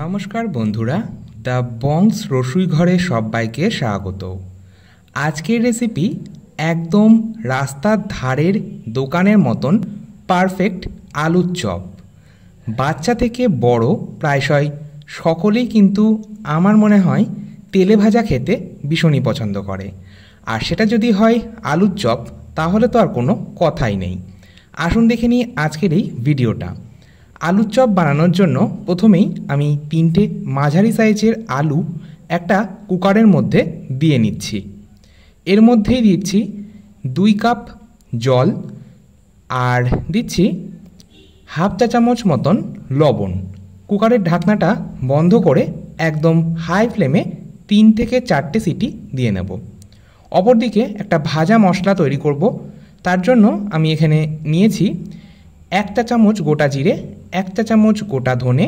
নমস্কার বন্ধুরা দ্য বংস রসুই ঘরে সবাইকে স্বাগত আজকের রেসিপি একদম রাস্তার ধারের দোকানের মতন পারফেক্ট আলুর চপ বাচ্চা থেকে বড় প্রায়শই সকলেই কিন্তু আমার মনে হয় তেলে ভাজা খেতে ভীষণই পছন্দ করে আর সেটা যদি হয় আলুর চপ তাহলে তো আর কোনো কথাই নেই আসুন দেখে নিই আজকের এই ভিডিওটা আলুর চপ বানানোর জন্য প্রথমেই আমি তিনটে মাঝারি সাইজের আলু একটা কুকারের মধ্যে দিয়ে নিচ্ছি এর মধ্যেই দিচ্ছি দুই কাপ জল আর দিচ্ছি হাফ চা চামচ মতন লবণ কুকারের ঢাকনাটা বন্ধ করে একদম হাই ফ্লেমে তিন থেকে চারটে সিটি দিয়ে নেব অপরদিকে একটা ভাজা মশলা তৈরি করব তার জন্য আমি এখানে নিয়েছি এক চা চামচ গোটা জিরে এক চা চামচ গোটা ধনে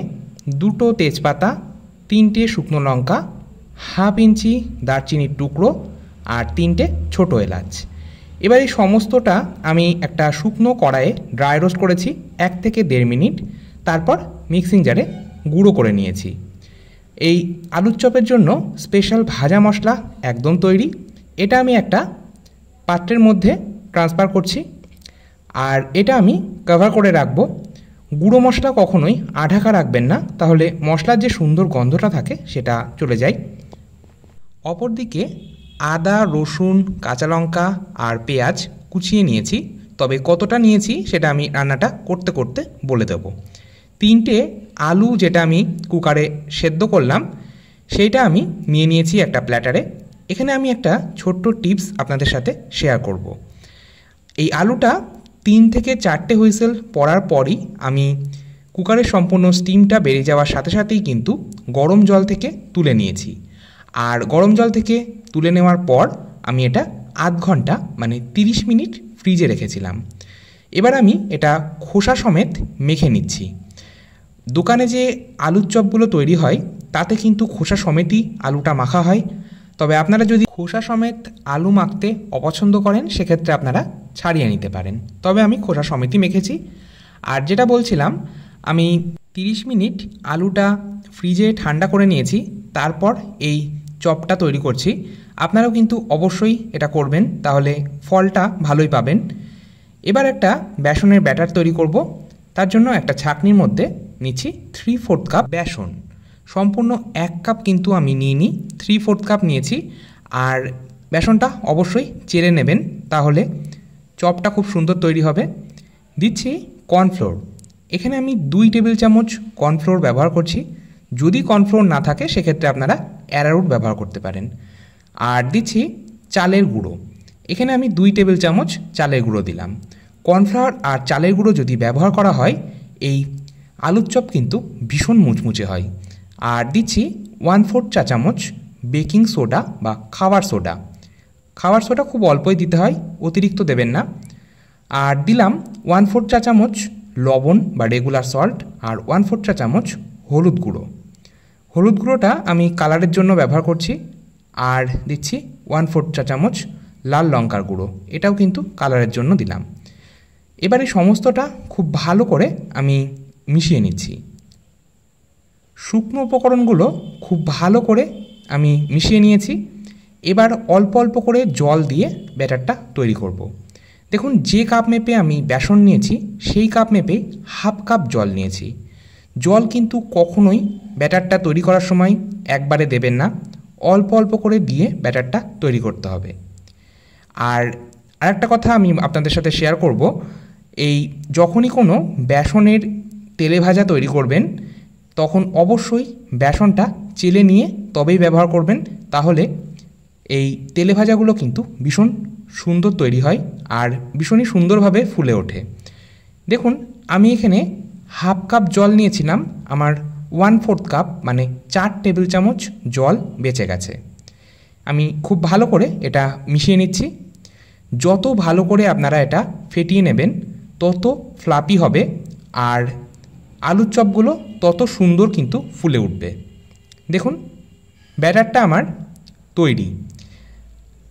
দুটো তেজপাতা তিনটে শুকনো লঙ্কা হাফ ইঞ্চি দারচিনির টুকরো আর তিনটে ছোট এলাচ এবার এই সমস্তটা আমি একটা শুকনো কড়াইয়ে ড্রাই রোস্ট করেছি এক থেকে দেড় মিনিট তারপর মিক্সিং জারে গুঁড়ো করে নিয়েছি এই আলুর চপের জন্য স্পেশাল ভাজা মশলা একদম তৈরি এটা আমি একটা পাত্রের মধ্যে ট্রান্সফার করছি আর এটা আমি কভার করে রাখবো গুঁড়ো মশলা কখনোই আঢাকা রাখবেন না তাহলে মশলার যে সুন্দর গন্ধটা থাকে সেটা চলে যায় অপরদিকে আদা রসুন কাঁচা লঙ্কা আর পেঁয়াজ কুচিয়ে নিয়েছি তবে কতটা নিয়েছি সেটা আমি রান্নাটা করতে করতে বলে দেব তিনটে আলু যেটা আমি কুকারে সেদ্ধ করলাম সেইটা আমি নিয়ে নিয়েছি একটা প্ল্যাটারে এখানে আমি একটা ছোট্ট টিপস আপনাদের সাথে শেয়ার করব। এই আলুটা তিন থেকে চারটে হুইসেল পড়ার পরই আমি কুকারের সম্পূর্ণ স্টিমটা বেরিয়ে যাওয়ার সাথে সাথেই কিন্তু গরম জল থেকে তুলে নিয়েছি আর গরম জল থেকে তুলে নেওয়ার পর আমি এটা আধ ঘন্টা মানে 30 মিনিট ফ্রিজে রেখেছিলাম এবার আমি এটা খোসা সমেত মেখে নিচ্ছি দোকানে যে আলুর চপগুলো তৈরি হয় তাতে কিন্তু খোসা সমেতই আলুটা মাখা হয় তবে আপনারা যদি খোসা সমেত আলু মাখতে অপছন্দ করেন সেক্ষেত্রে আপনারা ছাড়িয়ে নিতে পারেন তবে আমি খোসা সমিতি মেখেছি আর যেটা বলছিলাম আমি 30 মিনিট আলুটা ফ্রিজে ঠান্ডা করে নিয়েছি তারপর এই চপটা তৈরি করছি আপনারাও কিন্তু অবশ্যই এটা করবেন তাহলে ফলটা ভালোই পাবেন এবার একটা বেসনের ব্যাটার তৈরি করব তার জন্য একটা ছাকনির মধ্যে নিচ্ছি থ্রি ফোর্থ কাপ বেসন সম্পূর্ণ এক কাপ কিন্তু আমি নিয়ে নিই থ্রি ফোর্থ কাপ নিয়েছি আর বেসনটা অবশ্যই চেড়ে নেবেন তাহলে চপটা খুব সুন্দর তৈরি হবে দিচ্ছি কর্নফ্লোর এখানে আমি দুই টেবিল চামচ কর্নফ্লোর ব্যবহার করছি যদি কর্নফ্লোর না থাকে সেক্ষেত্রে আপনারা অ্যারারুট ব্যবহার করতে পারেন আর দিচ্ছি চালের গুঁড়ো এখানে আমি দুই টেবিল চামচ চালের গুঁড়ো দিলাম কর্নফ্লাওয়ার আর চালের গুঁড়ো যদি ব্যবহার করা হয় এই আলুর চপ কিন্তু ভীষণ মুচমুচে হয় আর দিচ্ছি ওয়ান ফোর চা চামচ বেকিং সোডা বা খাবার সোডা খাওয়ার সোটা খুব অল্পই দিতে হয় অতিরিক্ত দেবেন না আর দিলাম ওয়ান ফোর চা চামচ লবণ বা রেগুলার সল্ট আর ওয়ান ফোর চা চামচ হলুদ গুঁড়ো হলুদ গুঁড়োটা আমি কালারের জন্য ব্যবহার করছি আর দিচ্ছি ওয়ান ফোর চা চামচ লাল লঙ্কার গুঁড়ো এটাও কিন্তু কালারের জন্য দিলাম এবারে সমস্তটা খুব ভালো করে আমি মিশিয়ে নিচ্ছি শুকনো উপকরণগুলো খুব ভালো করে আমি মিশিয়ে নিয়েছি এবার অল্প অল্প করে জল দিয়ে ব্যাটারটা তৈরি করব। দেখুন যে কাপ মেপে আমি বেসন নিয়েছি সেই কাপ মেপে হাফ কাপ জল নিয়েছি জল কিন্তু কখনোই ব্যাটারটা তৈরি করার সময় একবারে দেবেন না অল্প অল্প করে দিয়ে ব্যাটারটা তৈরি করতে হবে আর আরেকটা কথা আমি আপনাদের সাথে শেয়ার করব এই যখনই কোনো বেসনের তেলে ভাজা তৈরি করবেন তখন অবশ্যই বেসনটা চেলে নিয়ে তবেই ব্যবহার করবেন তাহলে এই তেলে ভাজাগুলো কিন্তু ভীষণ সুন্দর তৈরি হয় আর ভীষণই সুন্দরভাবে ফুলে ওঠে দেখুন আমি এখানে হাফ কাপ জল নিয়েছিলাম আমার ওয়ান ফোর্থ কাপ মানে চার টেবিল চামচ জল বেঁচে গেছে আমি খুব ভালো করে এটা মিশিয়ে নিচ্ছি যত ভালো করে আপনারা এটা ফেটিয়ে নেবেন তত ফ্লাপি হবে আর আলুর চপগুলো তত সুন্দর কিন্তু ফুলে উঠবে দেখুন ব্যাটারটা আমার তৈরি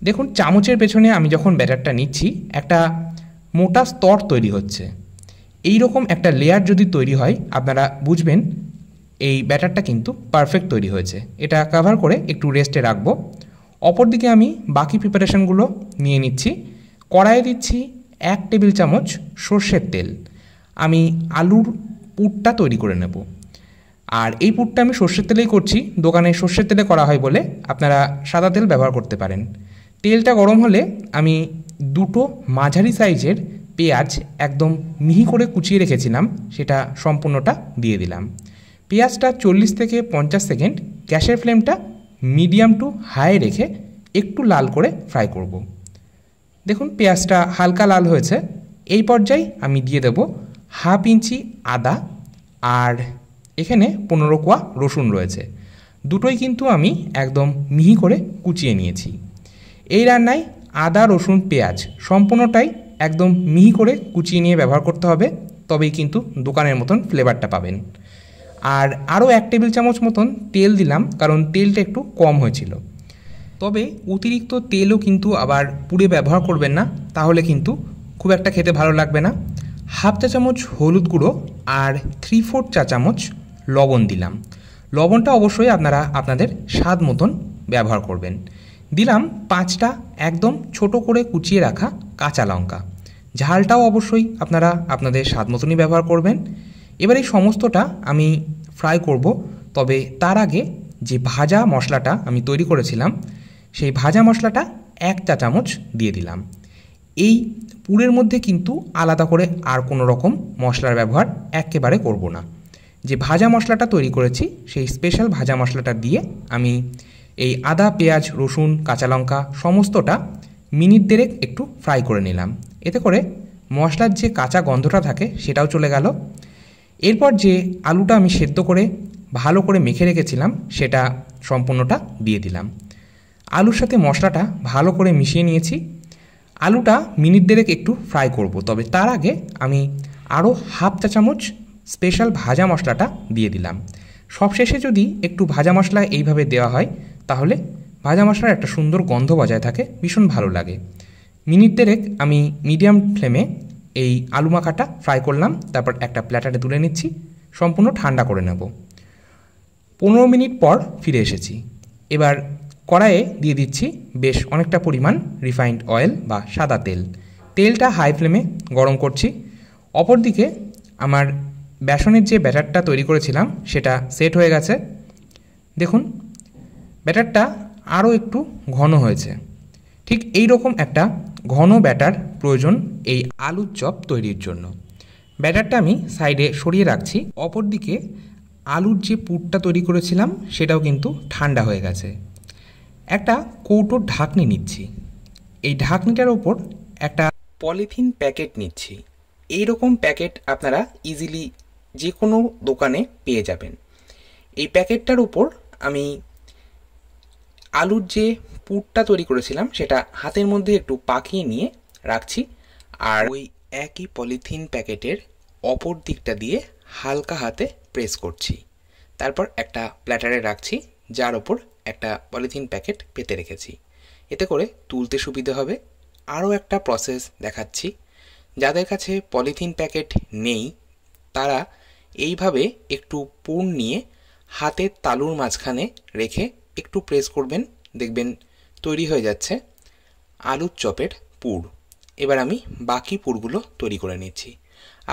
দেখুন চামচের পেছনে আমি যখন ব্যাটারটা নিচ্ছি একটা মোটা স্তর তৈরি হচ্ছে এই রকম একটা লেয়ার যদি তৈরি হয় আপনারা বুঝবেন এই ব্যাটারটা কিন্তু পারফেক্ট তৈরি হয়েছে এটা কাভার করে একটু রেস্টে রাখবো অপরদিকে আমি বাকি প্রিপারেশনগুলো নিয়ে নিচ্ছি কড়াইয়ে দিচ্ছি এক টেবিল চামচ সর্ষের তেল আমি আলুর পুটটা তৈরি করে নেব আর এই পুটটা আমি সর্ষের তেলেই করছি দোকানে সর্ষের তেলে করা হয় বলে আপনারা সাদা তেল ব্যবহার করতে পারেন তেলটা গরম হলে আমি দুটো মাঝারি সাইজের পেঁয়াজ একদম মিহি করে কুচিয়ে রেখেছিলাম সেটা সম্পূর্ণটা দিয়ে দিলাম পেঁয়াজটা চল্লিশ থেকে পঞ্চাশ সেকেন্ড গ্যাসের ফ্লেমটা মিডিয়াম টু হাই রেখে একটু লাল করে ফ্রাই করব। দেখুন পেঁয়াজটা হালকা লাল হয়েছে এই পর্যায়ে আমি দিয়ে দেব হাফ ইঞ্চি আদা আর এখানে পনেরো কোয়া রসুন রয়েছে দুটোই কিন্তু আমি একদম মিহি করে কুচিয়ে নিয়েছি এই রান্নায় আদা রসুন পেঁয়াজ সম্পূর্ণটাই একদম মিহি করে কুচিয়ে নিয়ে ব্যবহার করতে হবে তবেই কিন্তু দোকানের মতন ফ্লেভারটা পাবেন আর আরও এক টেবিল চামচ মতন তেল দিলাম কারণ তেলটা একটু কম হয়েছিল তবে অতিরিক্ত তেলও কিন্তু আবার পুড়ে ব্যবহার করবেন না তাহলে কিন্তু খুব একটা খেতে ভালো লাগবে না হাফ চা চামচ হলুদ গুঁড়ো আর থ্রি ফোর চা চামচ লবণ দিলাম লবণটা অবশ্যই আপনারা আপনাদের স্বাদ মতন ব্যবহার করবেন দিলাম পাঁচটা একদম ছোট করে কুচিয়ে রাখা কাঁচা লঙ্কা ঝালটাও অবশ্যই আপনারা আপনাদের স্বাদ মতনই ব্যবহার করবেন এবার এই সমস্তটা আমি ফ্রাই করব তবে তার আগে যে ভাজা মশলাটা আমি তৈরি করেছিলাম সেই ভাজা মশলাটা এক চা চামচ দিয়ে দিলাম এই পুরের মধ্যে কিন্তু আলাদা করে আর কোনো রকম মশলার ব্যবহার একেবারে করব না যে ভাজা মশলাটা তৈরি করেছি সেই স্পেশাল ভাজা মশলাটা দিয়ে আমি এই আদা পেঁয়াজ রসুন কাঁচা লঙ্কা সমস্তটা মিনিট দেড়েক একটু ফ্রাই করে নিলাম এতে করে মশলার যে কাঁচা গন্ধটা থাকে সেটাও চলে গেল এরপর যে আলুটা আমি সেদ্ধ করে ভালো করে মেখে রেখেছিলাম সেটা সম্পূর্ণটা দিয়ে দিলাম আলুর সাথে মশলাটা ভালো করে মিশিয়ে নিয়েছি আলুটা মিনিট দেড়েক একটু ফ্রাই করব তবে তার আগে আমি আরও হাফ চা চামচ স্পেশাল ভাজা মশলাটা দিয়ে দিলাম সবশেষে যদি একটু ভাজা মশলা এইভাবে দেওয়া হয় তাহলে ভাজা মশলার একটা সুন্দর গন্ধ বজায় থাকে ভীষণ ভালো লাগে মিনিট দেড়েক আমি মিডিয়াম ফ্লেমে এই আলু মাখাটা ফ্রাই করলাম তারপর একটা প্ল্যাটারে তুলে নিচ্ছি সম্পূর্ণ ঠান্ডা করে নেব পনেরো মিনিট পর ফিরে এসেছি এবার কড়াইয়ে দিয়ে দিচ্ছি বেশ অনেকটা পরিমাণ রিফাইন্ড অয়েল বা সাদা তেল তেলটা হাই ফ্লেমে গরম করছি অপরদিকে আমার বেসনের যে ব্যাটারটা তৈরি করেছিলাম সেটা সেট হয়ে গেছে দেখুন ব্যাটারটা আরও একটু ঘন হয়েছে ঠিক এই রকম একটা ঘন ব্যাটার প্রয়োজন এই আলুর চপ তৈরির জন্য ব্যাটারটা আমি সাইডে সরিয়ে রাখছি অপরদিকে আলুর যে পুরটা তৈরি করেছিলাম সেটাও কিন্তু ঠান্ডা হয়ে গেছে একটা কৌটোর ঢাকনি নিচ্ছি এই ঢাকনিটার ওপর একটা পলিথিন প্যাকেট নিচ্ছি এই রকম প্যাকেট আপনারা ইজিলি যে কোনো দোকানে পেয়ে যাবেন এই প্যাকেটটার উপর আমি আলুর যে পুরটা তৈরি করেছিলাম সেটা হাতের মধ্যে একটু পাকিয়ে নিয়ে রাখছি আর ওই একই পলিথিন প্যাকেটের অপর দিকটা দিয়ে হালকা হাতে প্রেস করছি তারপর একটা প্ল্যাটারে রাখছি যার ওপর একটা পলিথিন প্যাকেট পেতে রেখেছি এতে করে তুলতে সুবিধে হবে আরও একটা প্রসেস দেখাচ্ছি যাদের কাছে পলিথিন প্যাকেট নেই তারা এইভাবে একটু পুর নিয়ে হাতের তালুর মাঝখানে রেখে একটু প্রেস করবেন দেখবেন তৈরি হয়ে যাচ্ছে আলুর চপের পুর এবার আমি বাকি পুরগুলো তৈরি করে নিচ্ছি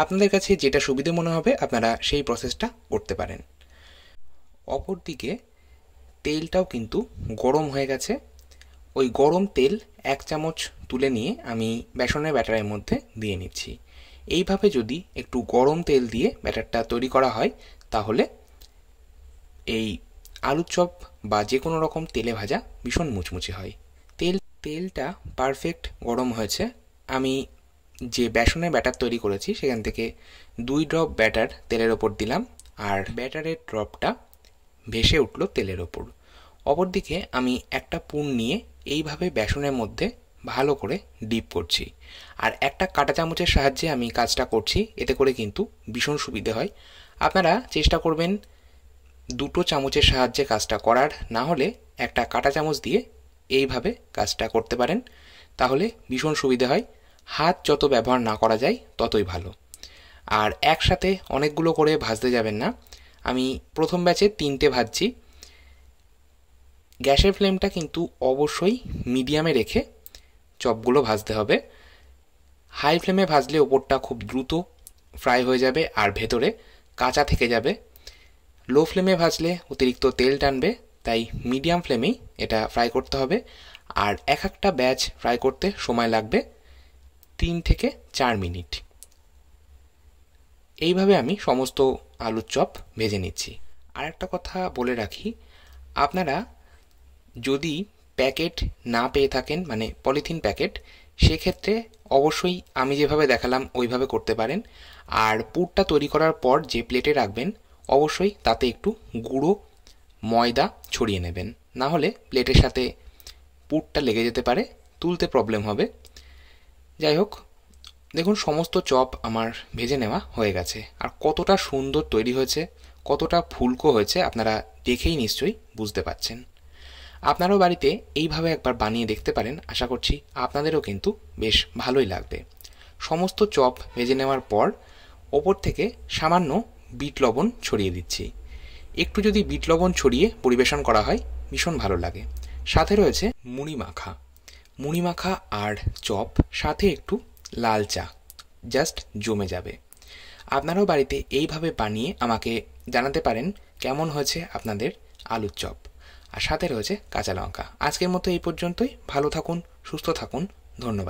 আপনাদের কাছে যেটা সুবিধে মনে হবে আপনারা সেই প্রসেসটা করতে পারেন অপরদিকে তেলটাও কিন্তু গরম হয়ে গেছে ওই গরম তেল এক চামচ তুলে নিয়ে আমি বেসনের ব্যাটারের মধ্যে দিয়ে নিচ্ছি এইভাবে যদি একটু গরম তেল দিয়ে ব্যাটারটা তৈরি করা হয় তাহলে এই আলুর চপ বা যে কোনো রকম তেলে ভাজা ভীষণ মুচমুচে হয় তেল তেলটা পারফেক্ট গরম হয়েছে আমি যে বেসনে ব্যাটার তৈরি করেছি সেখান থেকে দুই ড্রপ ব্যাটার তেলের ওপর দিলাম আর ব্যাটারের ড্রপটা ভেসে উঠল তেলের ওপর অপরদিকে আমি একটা পুন নিয়ে এইভাবে বেসনের মধ্যে ভালো করে ডিপ করছি আর একটা কাটা চামচের সাহায্যে আমি কাজটা করছি এতে করে কিন্তু ভীষণ সুবিধে হয় আপনারা চেষ্টা করবেন দুটো চামচের সাহায্যে কাজটা করার না হলে একটা কাটা চামচ দিয়ে এইভাবে কাজটা করতে পারেন তাহলে ভীষণ সুবিধে হয় হাত যত ব্যবহার না করা যায় ততই ভালো আর একসাথে অনেকগুলো করে ভাজতে যাবেন না আমি প্রথম ব্যাচে তিনটে ভাজছি গ্যাসের ফ্লেমটা কিন্তু অবশ্যই মিডিয়ামে রেখে চপগুলো ভাজতে হবে হাই ফ্লেমে ভাজলে ওপরটা খুব দ্রুত ফ্রাই হয়ে যাবে আর ভেতরে কাঁচা থেকে যাবে লো ফ্লেমে ভাজলে অতিরিক্ত তেল টানবে তাই মিডিয়াম ফ্লেমেই এটা ফ্রাই করতে হবে আর এক একটা ব্যাচ ফ্রাই করতে সময় লাগবে তিন থেকে চার মিনিট এইভাবে আমি সমস্ত আলুর চপ ভেজে নিচ্ছি আর একটা কথা বলে রাখি আপনারা যদি প্যাকেট না পেয়ে থাকেন মানে পলিথিন প্যাকেট সেক্ষেত্রে অবশ্যই আমি যেভাবে দেখালাম ওইভাবে করতে পারেন আর পুরটা তৈরি করার পর যে প্লেটে রাখবেন অবশ্যই তাতে একটু গুঁড়ো ময়দা ছড়িয়ে নেবেন না হলে প্লেটের সাথে পুরটা লেগে যেতে পারে তুলতে প্রবলেম হবে যাই হোক দেখুন সমস্ত চপ আমার ভেজে নেওয়া হয়ে গেছে আর কতটা সুন্দর তৈরি হয়েছে কতটা ফুলকো হয়েছে আপনারা দেখেই নিশ্চয়ই বুঝতে পাচ্ছেন আপনারাও বাড়িতে এইভাবে একবার বানিয়ে দেখতে পারেন আশা করছি আপনাদেরও কিন্তু বেশ ভালোই লাগবে সমস্ত চপ ভেজে নেওয়ার পর ওপর থেকে সামান্য বিট লবণ ছড়িয়ে দিচ্ছি একটু যদি বিট লবণ ছড়িয়ে পরিবেশন করা হয় ভীষণ ভালো লাগে সাথে রয়েছে মুড়ি মাখা মুড়ি মাখা আর চপ সাথে একটু লাল চা জাস্ট জমে যাবে আপনারাও বাড়িতে এইভাবে বানিয়ে আমাকে জানাতে পারেন কেমন হয়েছে আপনাদের আলুর চপ আর সাথে রয়েছে কাঁচা লঙ্কা আজকের মতো এই পর্যন্তই ভালো থাকুন সুস্থ থাকুন ধন্যবাদ